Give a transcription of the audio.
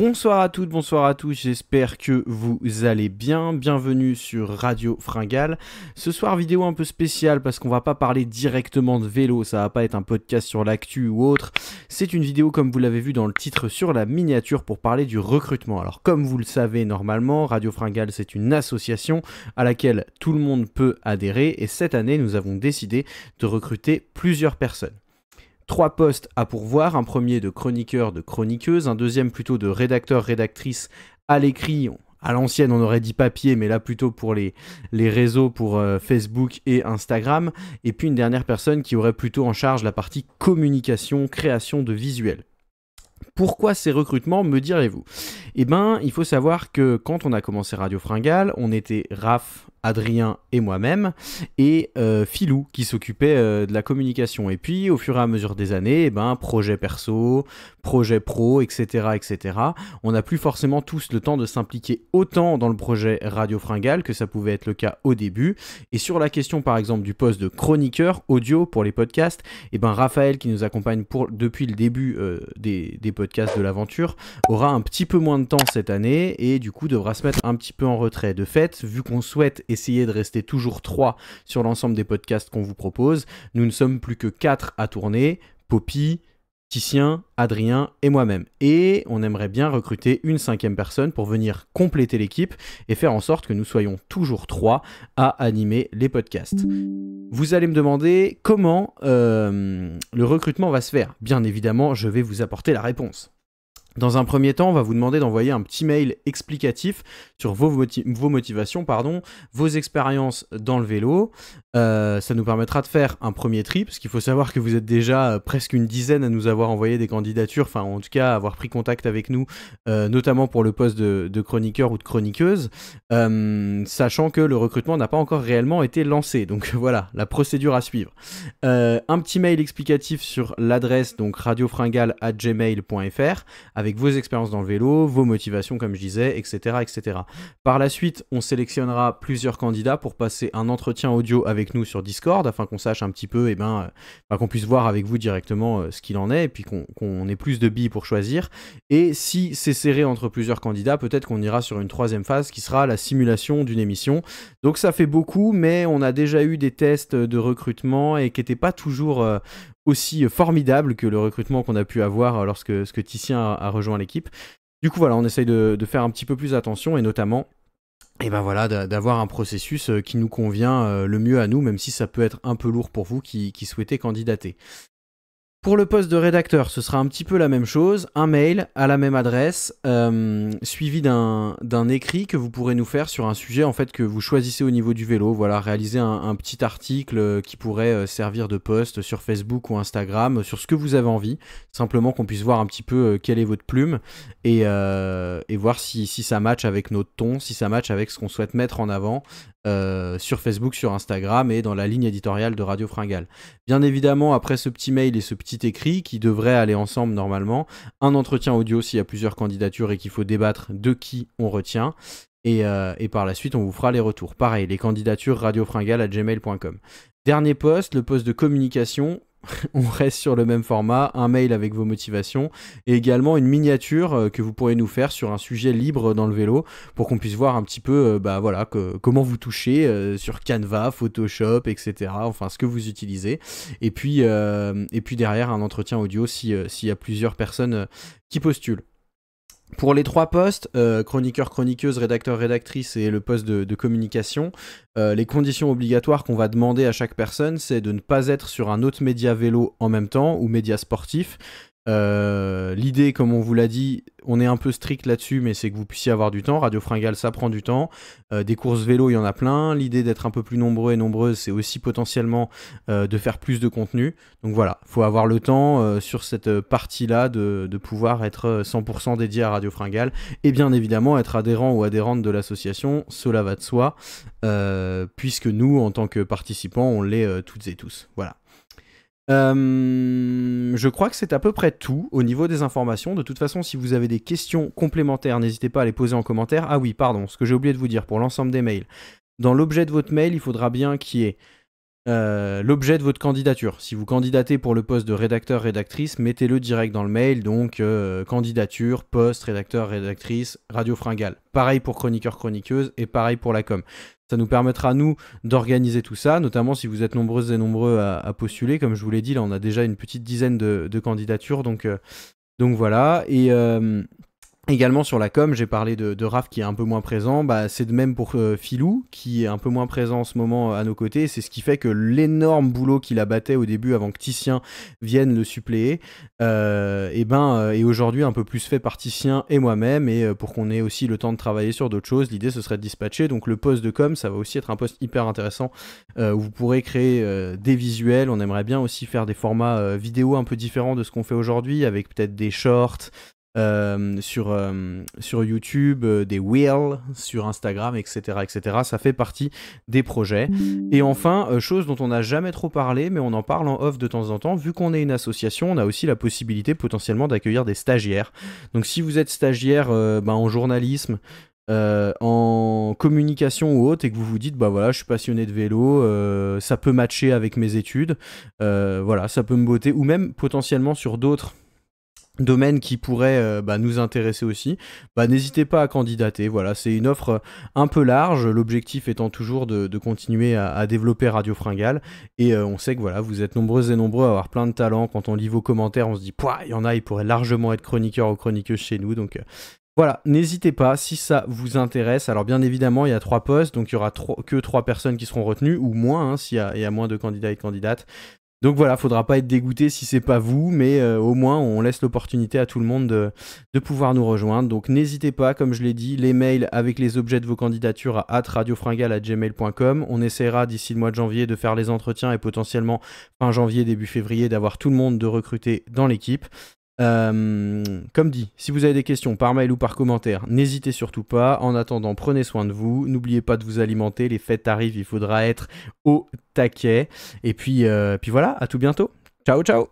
Bonsoir à toutes, bonsoir à tous, j'espère que vous allez bien, bienvenue sur Radio Fringale. Ce soir vidéo un peu spéciale parce qu'on va pas parler directement de vélo, ça va pas être un podcast sur l'actu ou autre. C'est une vidéo comme vous l'avez vu dans le titre sur la miniature pour parler du recrutement. Alors comme vous le savez normalement, Radio Fringale c'est une association à laquelle tout le monde peut adhérer et cette année nous avons décidé de recruter plusieurs personnes. Trois postes à pourvoir, un premier de chroniqueur, de chroniqueuse, un deuxième plutôt de rédacteur, rédactrice à l'écrit, à l'ancienne on aurait dit papier, mais là plutôt pour les, les réseaux, pour euh, Facebook et Instagram, et puis une dernière personne qui aurait plutôt en charge la partie communication, création de visuels. Pourquoi ces recrutements, me direz-vous Eh bien, il faut savoir que quand on a commencé Radio Fringale, on était RAF Adrien et moi-même, et euh, Philou qui s'occupait euh, de la communication. Et puis, au fur et à mesure des années, eh ben, projet perso, projet pro, etc., etc. On n'a plus forcément tous le temps de s'impliquer autant dans le projet Radio Fringale que ça pouvait être le cas au début. Et sur la question, par exemple, du poste de chroniqueur audio pour les podcasts, et eh ben, Raphaël qui nous accompagne pour, depuis le début euh, des, des podcasts de l'aventure aura un petit peu moins de temps cette année et du coup devra se mettre un petit peu en retrait. De fait, vu qu'on souhaite Essayez de rester toujours trois sur l'ensemble des podcasts qu'on vous propose. Nous ne sommes plus que quatre à tourner. Poppy, Titien, Adrien et moi-même. Et on aimerait bien recruter une cinquième personne pour venir compléter l'équipe et faire en sorte que nous soyons toujours trois à animer les podcasts. Vous allez me demander comment euh, le recrutement va se faire. Bien évidemment, je vais vous apporter la réponse. Dans un premier temps, on va vous demander d'envoyer un petit mail explicatif sur vos, motivations, pardon, vos expériences dans le vélo. Euh, ça nous permettra de faire un premier trip, parce qu'il faut savoir que vous êtes déjà euh, presque une dizaine à nous avoir envoyé des candidatures, enfin en tout cas avoir pris contact avec nous, euh, notamment pour le poste de, chroniqueur ou de chroniqueuse, sachant que le recrutement n'a pas encore réellement été lancé. Donc voilà, la procédure à suivre. un petit mail explicatif sur l'adresse donc radiofringale@gmail.fr avec avec vos expériences dans le vélo, vos motivations, comme je disais, etc., etc. Par la suite, on sélectionnera plusieurs candidats pour passer un entretien audio avec nous sur Discord, afin qu'on sache un petit peu, et eh ben, euh, qu'on puisse voir avec vous directement euh, ce qu'il en est, et puis qu'on ait plus de billes pour choisir. Et si c'est serré entre plusieurs candidats, peut-être qu'on ira sur une troisième phase qui sera la simulation d'une émission. Donc ça fait beaucoup, mais on a déjà eu des tests de recrutement et qui n'étaient pas toujours euh, aussi euh, formidable que le recrutement qu'on a pu avoir euh, lorsque, Titien a, rejoint l'équipe. Du coup, voilà, on essaye de, faire un petit peu plus attention et notamment. Et eh ben voilà, d'avoir un processus euh, qui nous convient le mieux à nous, même si ça peut être un peu lourd pour vous qui souhaitez candidater. Pour le poste de rédacteur, ce sera un petit peu la même chose, un mail à la même adresse, euh, suivi d'un écrit que vous pourrez nous faire sur un sujet en fait que vous choisissez au niveau du vélo. Voilà, réaliser un, petit article euh, qui pourrait euh, servir de poste sur Facebook ou Instagram, sur ce que vous avez envie, simplement qu'on puisse voir un petit peu quelle est votre plume et, voir si, si, ça match avec notre ton, si ça match avec ce qu'on souhaite mettre en avant euh, sur Facebook, sur Instagram et dans la ligne éditoriale de Radio Fringale. Bien évidemment, après ce petit mail et ce petit écrit qui devraient aller ensemble normalement, un entretien audio s'il y a plusieurs candidatures et qu'il faut débattre de qui on retient. Et, euh, par la suite, on vous fera les retours. Pareil, les candidatures Fringale à gmail.com. Dernier poste, le poste de communication. on reste sur le même format, un mail avec vos motivations et également une miniature euh, que vous pourrez nous faire sur un sujet libre dans le vélo pour qu'on puisse voir un petit peu euh, bah voilà comment vous touchez euh, sur Canva, Photoshop, etc. Enfin ce que vous utilisez et puis et puis derrière un entretien audio si s'il y a plusieurs personnes qui postulent. Pour les trois postes, euh, chroniqueur, chroniqueuse, rédacteur, rédactrice et le poste de, communication, euh, les conditions obligatoires qu'on va demander à chaque personne, c'est de ne pas être sur un autre média vélo en même temps ou média sportif, euh, l'idée, comme on vous l'a dit, on est un peu strict là-dessus, mais c'est que vous puissiez avoir du temps. Radio Fringale, ça prend du temps. Euh, des courses vélo, il y en a plein. L'idée d'être un peu plus nombreux et nombreuses, c'est aussi potentiellement euh, de faire plus de contenu. Donc voilà, faut avoir le temps sur cette partie-là de, de, pouvoir être 100% dédié à Radio Fringale. Et bien évidemment, être adhérent ou adhérente de l'association, cela va de soi, puisque nous, en tant que participants, on l'est toutes et tous. Voilà. Euh, je crois que c'est à peu près tout au niveau des informations. De toute façon, si vous avez des questions complémentaires, n'hésitez pas à les poser en commentaire. Ah oui, pardon, ce que j'ai oublié de vous dire pour l'ensemble des mails. Dans l'objet de votre mail, il faudra bien qu'il y ait euh, l'objet de votre candidature. Si vous candidatez pour le poste de rédacteur-rédactrice, mettez-le direct dans le mail, donc euh, candidature, poste, rédacteur-rédactrice, radio fringale. Pareil pour chroniqueur-chroniqueuse et pareil pour la com. Ça nous permettra, nous, d'organiser tout ça, notamment si vous êtes nombreuses et nombreux à, postuler. Comme je vous l'ai dit, là, on a déjà une petite dizaine de, candidatures. Donc, euh, donc voilà. Et, euh, Également sur la com, j'ai parlé de, de Raph qui est un peu moins présent. Bah, c'est de même pour euh, Philou qui est un peu moins présent en ce moment euh, à nos côtés. C'est ce qui fait que l'énorme boulot qu'il abattait au début avant que Titien vienne le suppléer, et euh, eh ben et est aujourd'hui un peu plus fait par Titien et moi-même. Et pour qu'on ait aussi le temps de travailler sur d'autres choses, l'idée ce serait de dispatcher. Donc le poste de com, ça va aussi être un poste hyper intéressant où vous pourrez créer des visuels. On aimerait bien aussi faire des formats vidéo un peu différents de ce qu'on fait aujourd'hui avec peut-être des shorts, euh, sur, euh, sur YouTube, euh, des Wheels, sur Instagram, etc., etc. Ça fait partie des projets. Et enfin, chose dont on n'a jamais trop parlé, mais on en parle en off de temps en temps, vu qu'on est une association, on a aussi la possibilité potentiellement d'accueillir des stagiaires. Donc si vous êtes stagiaire ben, en journalisme, en communication ou autre et que vous vous dites bah voilà je suis passionné de vélo ça peut matcher avec mes études voilà ça peut me botter ou même potentiellement sur d'autres domaine qui pourrait euh, bah, nous intéresser aussi, bah, n'hésitez pas à candidater. Voilà, c'est une offre euh, un peu large, l'objectif étant toujours de, continuer à, développer Radio Fringale. Et euh, on sait que voilà, vous êtes nombreux et nombreux à avoir plein de talents. Quand on lit vos commentaires, on se dit, il y en a, ils pourraient largement être chroniqueurs ou chroniqueuses chez nous. Donc voilà, n'hésitez pas si ça vous intéresse. Alors bien évidemment, il y a trois postes, donc il y aura que trois personnes qui seront retenues, ou moins, hein, s'il y, y, a moins de candidats et de candidates. Donc voilà, faudra pas être dégoûté si c'est pas vous, mais euh, au moins on laisse l'opportunité à tout le monde de, de pouvoir nous rejoindre. Donc n'hésitez pas, comme je l'ai dit, les mails avec les objets de vos candidatures à atradiofringale.gmail.com. On essaiera d'ici le mois de janvier de faire les entretiens et potentiellement fin janvier, début février, d'avoir tout le monde de recruter dans l'équipe. Euh, comme dit, si vous avez des questions par mail ou par commentaire, n'hésitez surtout pas. En attendant, prenez soin de vous. N'oubliez pas de vous alimenter. Les fêtes arrivent, il faudra être au taquet. Et puis, euh, puis voilà, à tout bientôt. Ciao, ciao